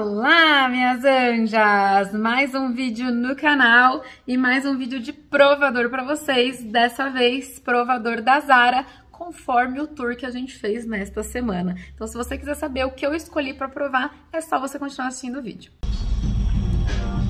Olá, minhas anjas! Mais um vídeo no canal e mais um vídeo de provador para vocês, dessa vez provador da Zara, conforme o tour que a gente fez nesta semana. Então se você quiser saber o que eu escolhi para provar, é só você continuar assistindo o vídeo.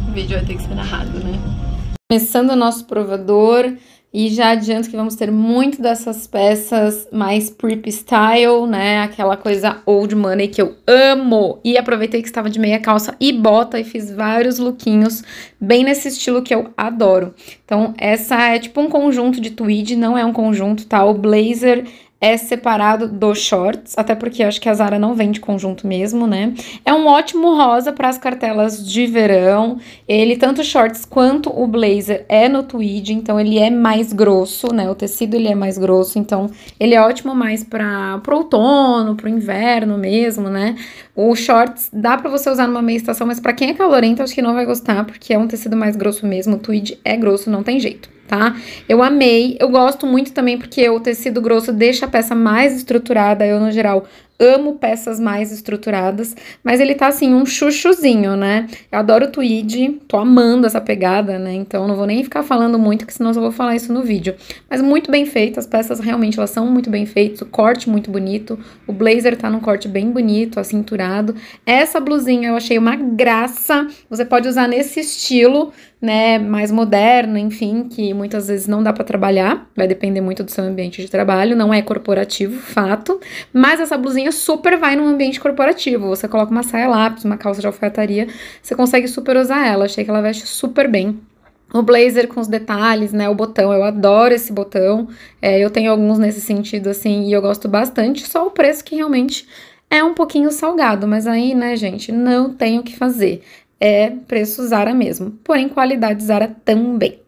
O vídeo vai ter que ser narrado, né? começando o nosso provador e já adianto que vamos ter muito dessas peças mais prep style, né? Aquela coisa old money que eu amo. E aproveitei que estava de meia calça e bota e fiz vários lookinhos bem nesse estilo que eu adoro. Então, essa é tipo um conjunto de tweed, não é um conjunto, tá? O blazer é separado dos shorts, até porque acho que a Zara não vende conjunto mesmo, né? É um ótimo rosa para as cartelas de verão. Ele tanto shorts quanto o blazer é no tweed, então ele é mais grosso, né? O tecido ele é mais grosso, então ele é ótimo mais para pro outono, pro inverno mesmo, né? O shorts dá para você usar numa meia estação, mas para quem é calorento, acho que não vai gostar, porque é um tecido mais grosso mesmo. O tweed é grosso, não tem jeito tá? Eu amei, eu gosto muito também porque o tecido grosso deixa a peça mais estruturada, eu no geral amo peças mais estruturadas, mas ele tá assim um chuchuzinho, né? Eu adoro tweed, tô amando essa pegada, né? Então não vou nem ficar falando muito, que senão eu vou falar isso no vídeo. Mas muito bem feito, as peças realmente elas são muito bem feitas, o corte muito bonito, o blazer tá num corte bem bonito, acinturado. Essa blusinha eu achei uma graça. Você pode usar nesse estilo, né, mais moderna, enfim, que muitas vezes não dá para trabalhar, vai depender muito do seu ambiente de trabalho, não é corporativo, fato, mas essa blusinha super vai num ambiente corporativo. Você coloca uma saia lápis, uma calça de alfaiataria, você consegue super usar ela. Achei que ela veste super bem. O blazer com os detalhes, né? O botão, eu adoro esse botão. É, eu tenho alguns nesse sentido, assim, e eu gosto bastante. Só o preço que realmente é um pouquinho salgado, mas aí, né, gente, não tem o que fazer é preço Zara mesmo, porém qualidade Zara também.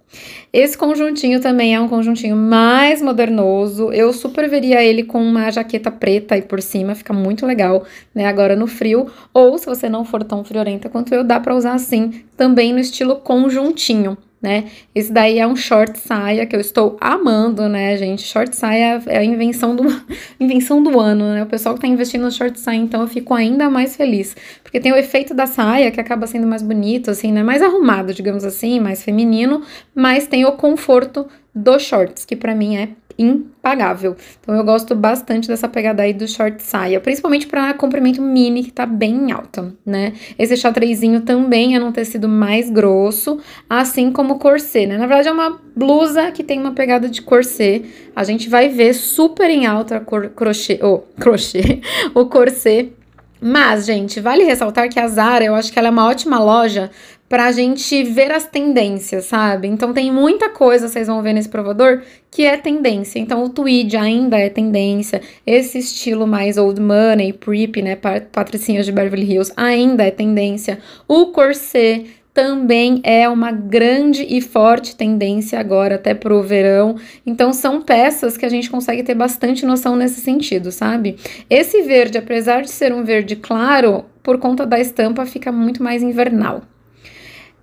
Esse conjuntinho também é um conjuntinho mais modernoso. Eu super veria ele com uma jaqueta preta aí por cima, fica muito legal, né? Agora no frio, ou se você não for tão friorenta quanto eu, dá para usar assim, também no estilo conjuntinho né? Esse daí é um short saia que eu estou amando, né, gente? Short saia é a invenção do, invenção do ano, né? O pessoal que tá investindo no short saia, então eu fico ainda mais feliz. Porque tem o efeito da saia, que acaba sendo mais bonito, assim, né? Mais arrumado, digamos assim, mais feminino, mas tem o conforto dos shorts, que para mim é impagável. Então eu gosto bastante dessa pegada aí do short saia, principalmente para comprimento mini que tá bem alto, né? Esse xadrezinho também é num tecido mais grosso, assim como corset, né? Na verdade é uma blusa que tem uma pegada de corset. A gente vai ver super em alta cor, crochê, oh, crochê, o corset mas, gente, vale ressaltar que a Zara, eu acho que ela é uma ótima loja pra gente ver as tendências, sabe? Então tem muita coisa, vocês vão ver nesse provador, que é tendência. Então o tweed ainda é tendência, esse estilo mais old money, preppy, né, patricinhas de Beverly Hills ainda é tendência. O corset também é uma grande e forte tendência agora até pro verão. Então são peças que a gente consegue ter bastante noção nesse sentido, sabe? Esse verde, apesar de ser um verde claro, por conta da estampa fica muito mais invernal.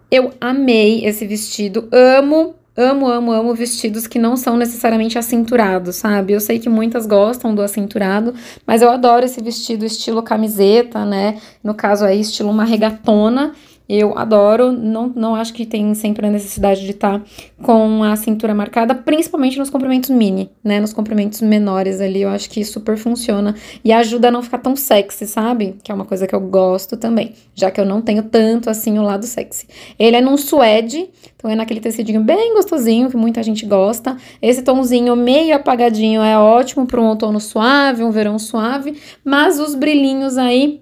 Eu amei esse vestido, amo amo, amo, amo vestidos que não são necessariamente acinturados, sabe? Eu sei que muitas gostam do acinturado, mas eu adoro esse vestido estilo camiseta, né? No caso aí, estilo uma regatona. Eu adoro, não, não acho que tem sempre a necessidade de estar tá com a cintura marcada, principalmente nos comprimentos mini, né? Nos comprimentos menores ali, eu acho que super funciona e ajuda a não ficar tão sexy, sabe? Que é uma coisa que eu gosto também, já que eu não tenho tanto assim o lado sexy. Ele é num suede, então é naquele tecidinho bem gostosinho que muita gente gosta. Esse tomzinho meio apagadinho é ótimo para um outono suave, um verão suave, mas os brilhinhos aí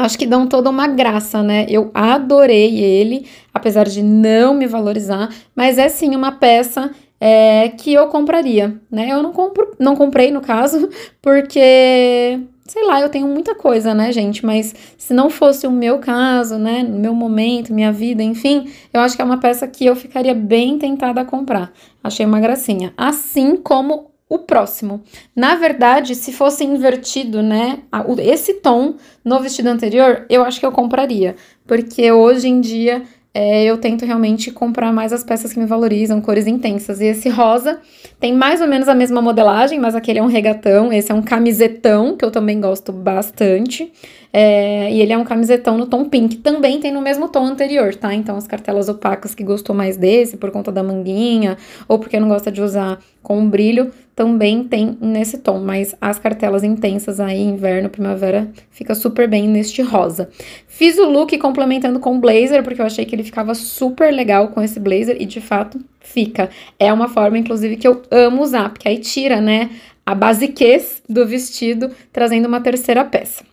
acho que dão toda uma graça, né? Eu adorei ele, apesar de não me valorizar, mas é sim uma peça é, que eu compraria, né? Eu não compro, não comprei no caso, porque sei lá, eu tenho muita coisa, né, gente? Mas se não fosse o meu caso, né, no meu momento, minha vida, enfim, eu acho que é uma peça que eu ficaria bem tentada a comprar. Achei uma gracinha. Assim como o próximo. Na verdade, se fosse invertido, né, esse tom no vestido anterior, eu acho que eu compraria, porque hoje em dia é, eu tento realmente comprar mais as peças que me valorizam, cores intensas. E esse rosa tem mais ou menos a mesma modelagem, mas aquele é um regatão, esse é um camisetão, que eu também gosto bastante. É, e ele é um camisetão no tom pink, também tem no mesmo tom anterior, tá? Então, as cartelas opacas que gostou mais desse, por conta da manguinha, ou porque não gosta de usar com brilho, também tem nesse tom, mas as cartelas intensas aí, inverno, primavera, fica super bem neste rosa. Fiz o look complementando com blazer, porque eu achei que ele ficava super legal com esse blazer e de fato fica. É uma forma, inclusive, que eu amo usar, porque aí tira, né, a basiquez do vestido, trazendo uma terceira peça.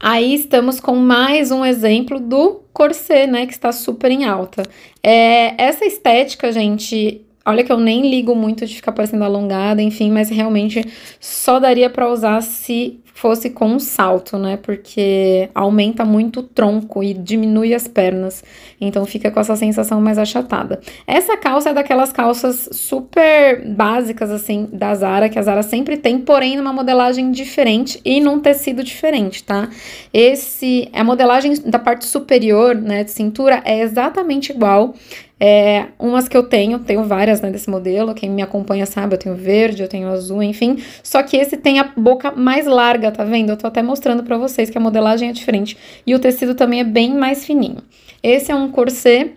Aí estamos com mais um exemplo do corset, né, que está super em alta. É, essa estética, gente, Olha que eu nem ligo muito de ficar parecendo alongada, enfim, mas realmente só daria para usar se fosse com um salto, né? Porque aumenta muito o tronco e diminui as pernas. Então fica com essa sensação mais achatada. Essa calça é daquelas calças super básicas, assim, da Zara, que a Zara sempre tem, porém numa modelagem diferente e num tecido diferente, tá? Esse, é a modelagem da parte superior, né, de cintura, é exatamente igual. É, umas que eu tenho, tenho várias né, desse modelo, quem me acompanha sabe, eu tenho verde, eu tenho azul, enfim. Só que esse tem a boca mais larga larga, tá vendo? Eu tô até mostrando para vocês que a modelagem é diferente. E o tecido também é bem mais fininho. Esse é um corset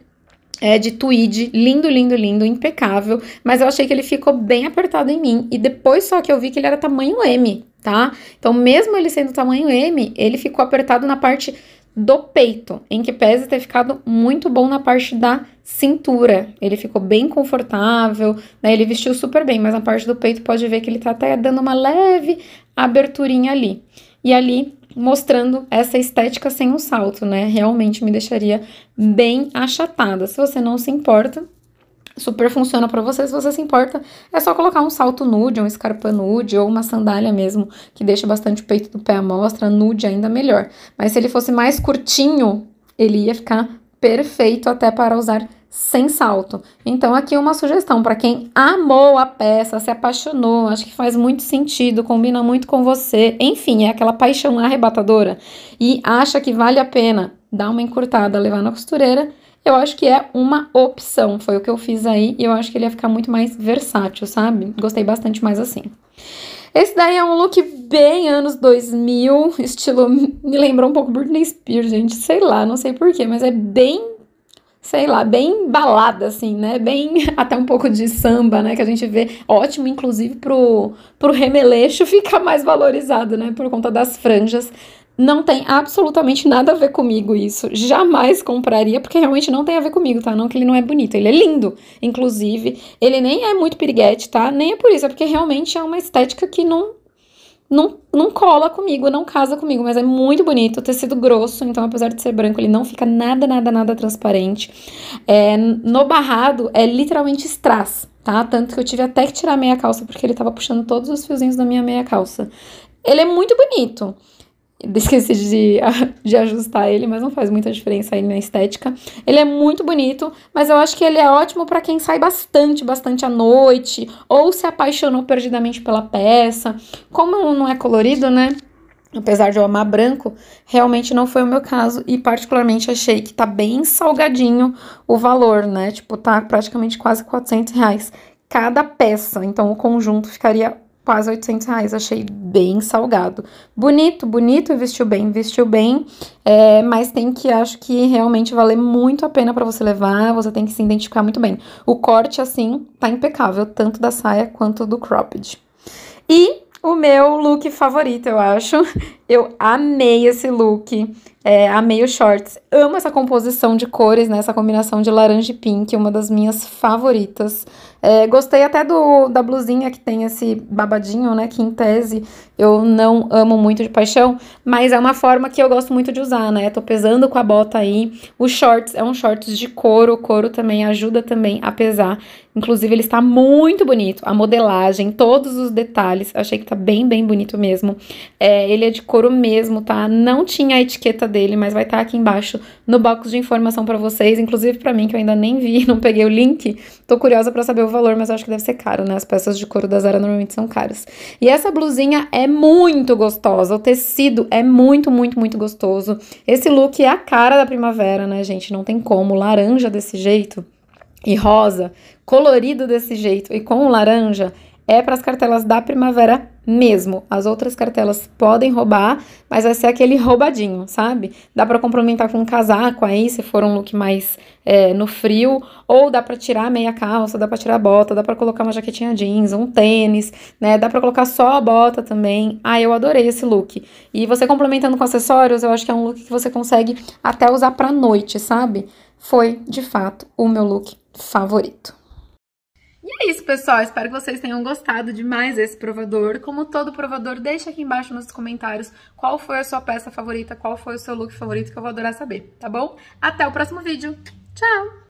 é de tweed, lindo, lindo, lindo, impecável, mas eu achei que ele ficou bem apertado em mim, e depois só que eu vi que ele era tamanho M, tá? Então, mesmo ele sendo tamanho M, ele ficou apertado na parte do peito, em que pese ter ficado muito bom na parte da cintura. Ele ficou bem confortável, né? Ele vestiu super bem, mas na parte do peito pode ver que ele tá até dando uma leve aberturinha ali. E ali mostrando essa estética sem o salto, né? Realmente me deixaria bem achatada. Se você não se importa, super funciona para você. Se você se importa, é só colocar um salto nude, um escarpa nude ou uma sandália mesmo, que deixa bastante o peito do pé à mostra, nude ainda melhor. Mas se ele fosse mais curtinho, ele ia ficar perfeito até para usar sem salto. Então, aqui uma sugestão para quem amou a peça, se apaixonou, acho que faz muito sentido, combina muito com você, enfim, é aquela paixão arrebatadora e acha que vale a pena dar uma encurtada, levar na costureira. Eu acho que é uma opção, foi o que eu fiz aí e eu acho que ele ia ficar muito mais versátil, sabe? Gostei bastante mais assim. Esse daí é um look bem anos 2000, estilo. Me lembrou um pouco Britney Spears, gente. Sei lá, não sei porquê, mas é bem sei lá, bem balada, assim, né? Bem até um pouco de samba, né? Que a gente vê ótimo, inclusive, pro, pro remeleixo fica mais valorizado, né? Por conta das franjas. Não tem absolutamente nada a ver comigo isso. Jamais compraria, porque realmente não tem a ver comigo, tá? Não que ele não é bonito, ele é lindo, inclusive. Ele nem é muito piriguete, tá? Nem é por isso, é porque realmente é uma estética que não, não, não cola comigo, não casa comigo, mas é muito bonito, tecido grosso, então apesar de ser branco, ele não fica nada, nada, nada transparente. É, no barrado é literalmente strass, tá? Tanto que eu tive até que tirar a meia calça, porque ele tava puxando todos os fiozinhos da minha meia calça. Ele é muito bonito. Esqueci de, de ajustar ele, mas não faz muita diferença aí na estética. Ele é muito bonito, mas eu acho que ele é ótimo para quem sai bastante, bastante à noite, ou se apaixonou perdidamente pela peça. Como não é colorido, né? Apesar de eu amar branco, realmente não foi o meu caso e particularmente achei que tá bem salgadinho o valor, né? Tipo, tá praticamente quase 400 reais cada peça, então o conjunto ficaria quase 800 reais, achei bem salgado. Bonito, bonito, vestiu bem, vestiu bem, é, mas tem que, acho que realmente valer muito a pena para você levar, você tem que se identificar muito bem. O corte, assim, tá impecável, tanto da saia quanto do cropped. E o meu look favorito, eu acho, eu amei esse look, é, amei os shorts. Amo essa composição de cores, né? Essa combinação de laranja e pink, uma das minhas favoritas. É, gostei até do da blusinha que tem esse babadinho, né? Que em tese eu não amo muito de paixão, mas é uma forma que eu gosto muito de usar, né? Tô pesando com a bota aí. Os shorts é um shorts de couro, o couro também ajuda também a pesar. Inclusive, ele está muito bonito. A modelagem, todos os detalhes. Achei que tá bem, bem bonito mesmo. É, ele é de couro couro mesmo, tá? Não tinha a etiqueta dele, mas vai estar tá aqui embaixo no box de informação para vocês, inclusive para mim que eu ainda nem vi, não peguei o link. Tô curiosa para saber o valor, mas eu acho que deve ser caro, né? As peças de couro da Zara normalmente são caras. E essa blusinha é muito gostosa, o tecido é muito, muito, muito gostoso. Esse look é a cara da primavera, né, gente? Não tem como, laranja desse jeito e rosa, colorido desse jeito e com laranja é para as cartelas da primavera mesmo. As outras cartelas podem roubar, mas vai ser aquele roubadinho, sabe? Dá para complementar com um casaco aí, se for um look mais é, no frio, ou dá para tirar meia calça, dá para tirar a bota, dá para colocar uma jaquetinha jeans, um tênis, né? Dá para colocar só a bota também. Ah, eu adorei esse look. E você complementando com acessórios, eu acho que é um look que você consegue até usar para noite, sabe? Foi, de fato, o meu look favorito. E é isso, pessoal. Espero que vocês tenham gostado demais desse esse provador. Como todo provador, deixa aqui embaixo nos comentários qual foi a sua peça favorita, qual foi o seu look favorito, que eu vou adorar saber, tá bom? Até o próximo vídeo. Tchau!